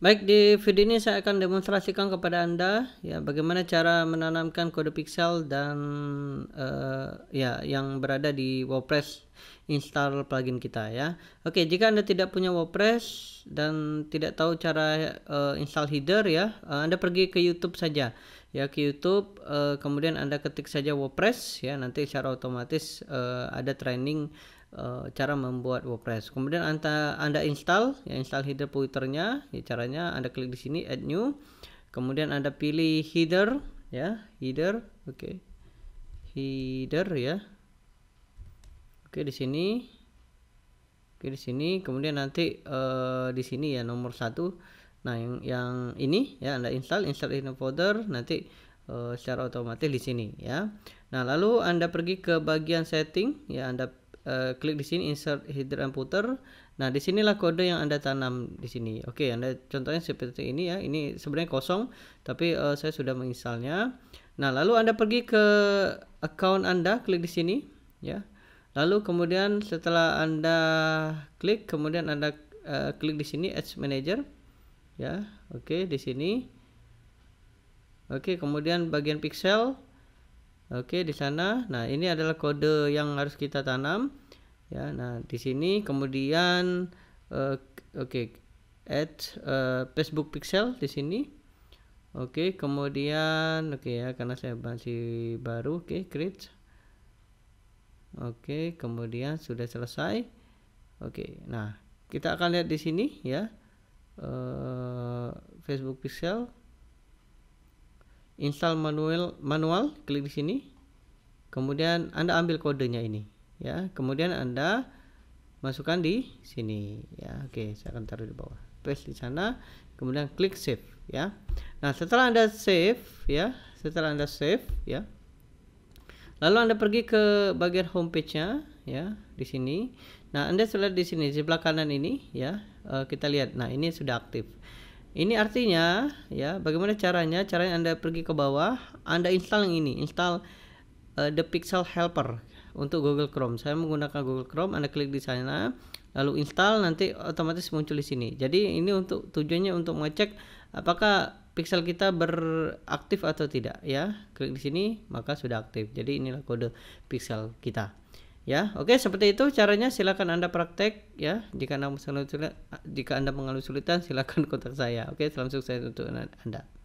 Baik, di video ini saya akan demonstrasikan kepada Anda ya bagaimana cara menanamkan kode pixel dan uh, ya yang berada di WordPress install plugin kita ya. Oke, jika Anda tidak punya WordPress dan tidak tahu cara uh, install header ya, uh, Anda pergi ke YouTube saja. Ya ke YouTube uh, kemudian Anda ketik saja WordPress ya, nanti secara otomatis uh, ada training Eh, cara membuat WordPress. Kemudian anda, anda install, ya install header footernya. Ya, caranya anda klik di sini add new. Kemudian anda pilih header, ya header, oke, okay. header ya. Oke okay, di sini, oke okay, di sini. Kemudian nanti uh, di sini ya nomor satu. Nah yang yang ini ya anda install, install header folder. Nanti eh, secara otomatis di sini ya. Nah lalu anda pergi ke bagian setting ya anda uh, klik di sini insert header and footer. Nah, di sinilah kode yang Anda tanam di sini. Oke, Anda contohnya seperti ini ya. Ini sebenarnya kosong, tapi uh, saya sudah menginstalnya. Nah, lalu Anda pergi ke account Anda, klik di sini ya. Lalu kemudian setelah Anda klik, kemudian Anda uh, klik di sini Ads Manager. Ya, oke di sini. Oke, kemudian bagian pixel Oke, di sana. Nah, ini adalah kode yang harus kita tanam. Ya, nah di sini kemudian uh, oke okay, add uh, Facebook Pixel di sini. Oke, okay, kemudian oke okay ya karena saya masih baru, oke, okay, create. Oke, okay, kemudian sudah selesai. Oke. Okay, nah, kita akan lihat di sini ya. Uh, Facebook Pixel install manual manual klik di sini kemudian anda ambil kodenya ini ya kemudian anda masukkan di sini ya oke saya akan taruh di bawah paste di sana kemudian klik save ya nah setelah anda save ya setelah anda save ya lalu anda pergi ke bagian homepage nya ya di sini nah anda sudah di sini di sebelah kanan ini ya eh, kita lihat nah ini sudah aktif ini artinya ya, bagaimana caranya? Caranya Anda pergi ke bawah, Anda install yang ini, install uh, the Pixel Helper untuk Google Chrome. Saya menggunakan Google Chrome, Anda klik di sana, lalu install nanti otomatis muncul di sini. Jadi ini untuk tujuannya untuk mengecek apakah pixel kita beraktif atau tidak ya. Klik di sini maka sudah aktif. Jadi inilah kode pixel kita. Ya, oke seperti itu caranya silahkan Anda praktek ya. Jika Anda mengalami kesulitan, jika silakan kontak saya. Oke, okay, sukses untuk Anda.